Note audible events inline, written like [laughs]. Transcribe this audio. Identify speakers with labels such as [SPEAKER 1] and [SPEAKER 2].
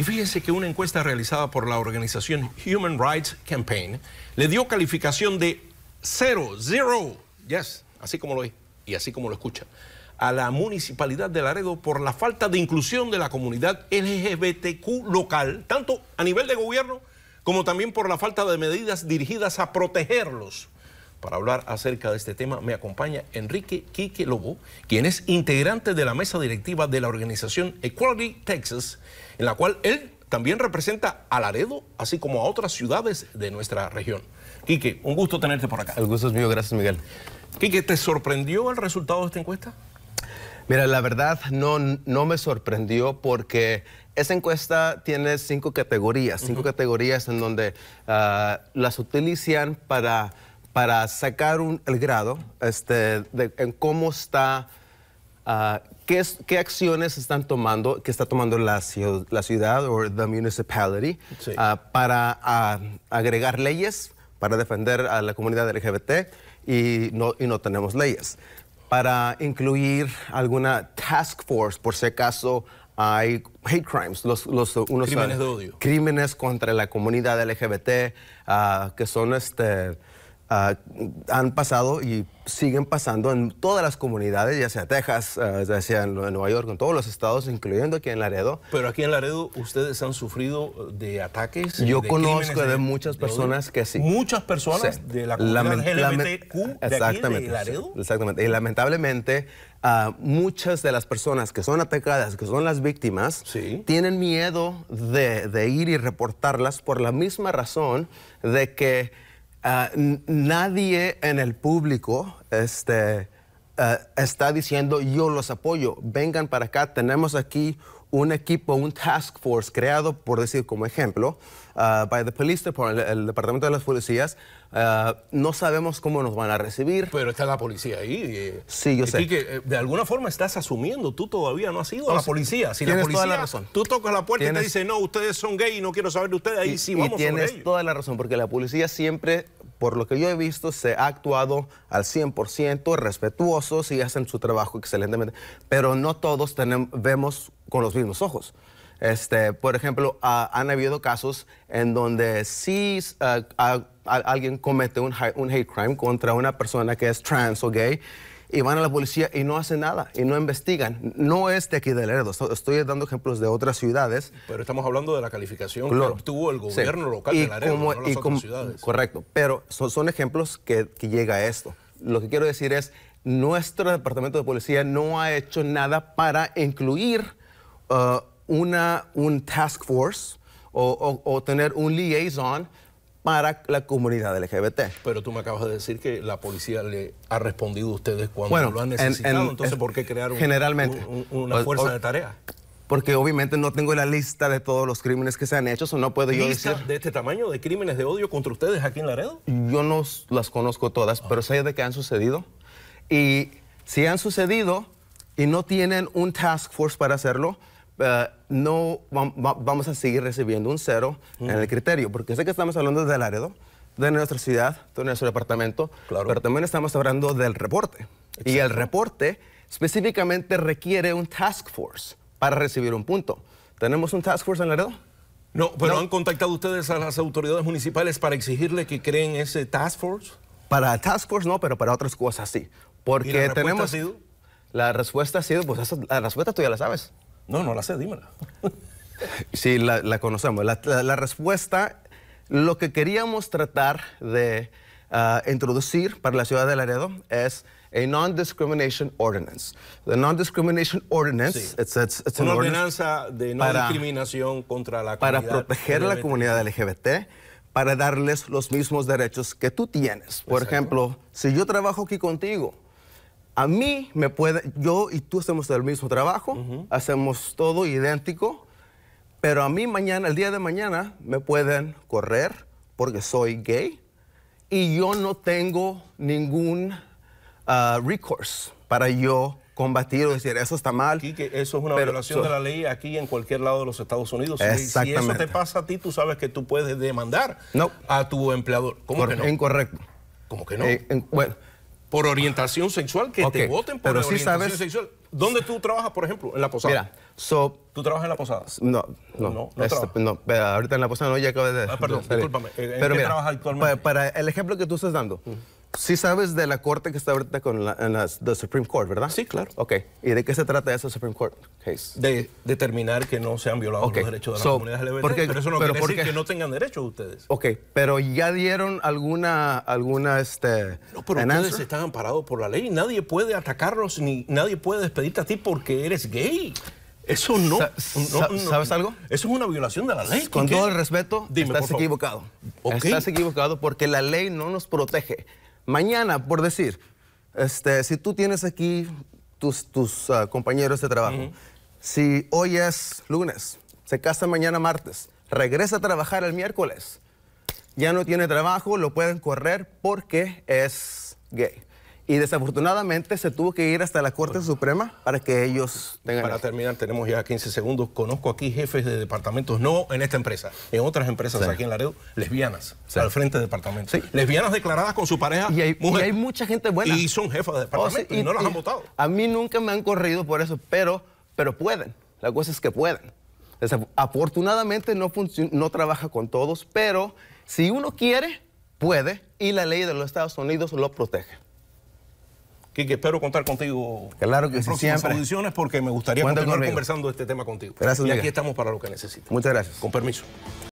[SPEAKER 1] Y fíjense que una encuesta realizada por la organización Human Rights Campaign le dio calificación de cero, zero, yes, así como lo es y así como lo escucha, a la municipalidad de Laredo por la falta de inclusión de la comunidad LGBTQ local, tanto a nivel de gobierno como también por la falta de medidas dirigidas a protegerlos. Para hablar acerca de este tema me acompaña Enrique Quique Lobo, quien es integrante de la mesa directiva de la organización Equality Texas, en la cual él también representa a Laredo, así como a otras ciudades de nuestra región. Quique, un gusto tenerte por acá. El gusto es mío, gracias Miguel. Quique, ¿te sorprendió el resultado de esta encuesta?
[SPEAKER 2] Mira, la verdad no, no me sorprendió porque esa encuesta tiene cinco categorías, cinco categorías en donde ah, las utilizan para para sacar el grado este, en cómo está, ah, qué, acciones están tomando, qué está tomando la, la ciudad o the municipality ah, para ah, agregar leyes para defender a la comunidad LGBT y no, y no tenemos leyes. Para incluir alguna task force por si acaso hay hate crimes, los, los unos crímenes de odio. Crímenes contra la comunidad LGBT que son este, Ah, han pasado y siguen pasando en todas las comunidades, ya sea Texas, ah, ya sea en, Nueva York, en todos los estados, incluyendo aquí en Laredo.
[SPEAKER 1] Pero aquí en Laredo, ¿ustedes han sufrido de ataques? Yo conozco de, muchas personas que sí. ¿Muchas personas de la comunidad LGBTQ de exactamente, Laredo?
[SPEAKER 2] exactamente. Y lamentablemente, ah, muchas de las personas que son atacadas, que son las víctimas, tienen miedo de ir y reportarlas por la misma razón de que Ah, nadie en el público este, ah, está diciendo yo los apoyo, vengan para acá, tenemos aquí un equipo, un task force creado, por decir como ejemplo, por ah, by the police el, departamento de las policías. no sabemos cómo nos van a recibir. Pero está la policía ahí. sí, yo sé. que
[SPEAKER 1] eh, de alguna forma estás asumiendo, tú todavía no has ido a la policía. Si tienes toda la razón. Tú tocas la puerta y te dice, no, ustedes son gay y no quiero saber de ustedes, ahí sí vamos a ellos. tienes
[SPEAKER 2] toda la razón, porque la policía siempre por lo que yo he visto, se ha actuado al 100%, respetuosos y hacen su trabajo excelentemente, pero no todos tenemos, vemos con los mismos ojos. Este, por ejemplo, han habido casos en donde si eh, alguien comete un, un hate crime contra una persona que es trans o gay y van a la policía y no hacen nada y no investigan. No es de aquí de Laredo, estoy dando ejemplos de otras ciudades.
[SPEAKER 1] Pero estamos hablando de la calificación que obtuvo el gobierno local de Laredo, otras ciudades. Correcto,
[SPEAKER 2] pero son, ejemplos que, que llega a esto. Lo que quiero decir es, nuestro departamento de policía no ha hecho nada para incluir uh, una, un task force o, o tener un liaison para la comunidad LGBT.
[SPEAKER 1] Pero tú me acabas de decir que la policía le ha respondido a ustedes cuando lo han necesitado, entonces ¿por qué crear una fuerza de tarea?
[SPEAKER 2] Porque obviamente no tengo la lista de todos los crímenes que se han hecho, o no puedo yo decir.
[SPEAKER 1] de este tamaño de crímenes de odio contra ustedes aquí en Laredo?
[SPEAKER 2] Yo no las conozco todas, ah. pero sé de que han sucedido. Y si han sucedido y no tienen un task force para hacerlo, eh, no vamos a seguir recibiendo un cero en el criterio, porque sé que estamos hablando de Laredo, de nuestra ciudad, de nuestro departamento, claro. pero también estamos hablando del reporte. Y el reporte específicamente requiere un task force para recibir un punto. ¿Tenemos un task force en Laredo?
[SPEAKER 1] No, pero ¿han contactado ustedes a las autoridades municipales para exigirle que creen ese task force? Para el task force no, pero para otras cosas sí. Porque tenemos... Ha sido? La
[SPEAKER 2] respuesta ha sido, pues la respuesta tú ya la sabes. No, no la sé, dímela. [laughs] sí, la, conocemos. La, respuesta, lo que queríamos tratar de ah, introducir para la ciudad de Laredo es a non-discrimination ordinance. The non-discrimination ordinance, una an
[SPEAKER 1] ordenanza de no discriminación contra la comunidad Para proteger LGBT. la comunidad
[SPEAKER 2] LGBT, para darles los mismos derechos que tú tienes. Por ejemplo, si yo trabajo aquí contigo, a mí me puede, yo y tú hacemos el mismo trabajo, hacemos todo idéntico, pero a mí mañana, el día de mañana, me pueden correr porque soy gay y yo no tengo ningún uh, recourse para yo
[SPEAKER 1] combatir o decir eso está mal. eso es una violación de la ley aquí en cualquier lado de los Estados Unidos. Exactamente. Si, eso te pasa a ti, tú sabes que tú puedes demandar a tu empleador. ¿Cómo que no? Incorrecto. ¿Cómo que no? Eh, bueno por orientación sexual, que te voten por orientación sexual. ¿Dónde tú trabajas, por ejemplo? En la posada. Mira, ¿tú trabajas en la posada? No, no. No, no,
[SPEAKER 2] este, ahorita en la posada no, ya acabo de... Ah, perdón, discúlpame. pero qué mira, trabajas
[SPEAKER 1] actualmente? Para, para, el ejemplo que
[SPEAKER 2] tú estás dando, Sí sabes de la corte que está ahorita con la, en la Supreme Court, ¿verdad? Sí, claro. Ok. ¿Y de qué se trata esa Supreme Court case? De determinar que no se han violado los derechos de la las LGBT, porque, eso no pero quiere porque, que
[SPEAKER 1] no tengan derechos ustedes.
[SPEAKER 2] Ok, pero ¿ya dieron alguna,
[SPEAKER 1] alguna este, No, pero ustedes están amparados por la ley. Nadie puede atacarlos ni nadie puede despedirte a ti porque eres gay. Eso no, ¿Sabes algo? Eso es una violación de la ley. Con todo el respeto, Dime, estás equivocado. Okay. Estás equivocado porque la ley no nos
[SPEAKER 2] protege mañana, por decir, este, si tú tienes aquí tus, tus ah, compañeros de trabajo, si hoy es lunes, se casa mañana martes, regresa a trabajar el miércoles, ya no tiene trabajo, lo pueden correr porque es gay. Y desafortunadamente se tuvo que ir hasta la Corte Suprema
[SPEAKER 1] para que ellos tengan... Para terminar, tenemos ya 15 segundos. Conozco aquí jefes de departamentos, no en esta empresa, en otras empresas aquí en Laredo, lesbianas, al frente de departamentos. Lesbianas declaradas con su pareja y hay, mucha gente buena. Y son jefas de oh, departamentos y, no las han votado.
[SPEAKER 2] A mí nunca me han corrido por eso, pero, pero pueden. La cosa es que pueden. Afortunadamente no, no trabaja con todos, pero si uno quiere, puede y la
[SPEAKER 1] ley de los Estados Unidos lo protege que espero contar contigo claro que sí, próximas siempre. audiciones porque me gustaría continuar conversando este tema contigo. Gracias, y aquí estamos para lo que necesites. Muchas gracias. Con permiso.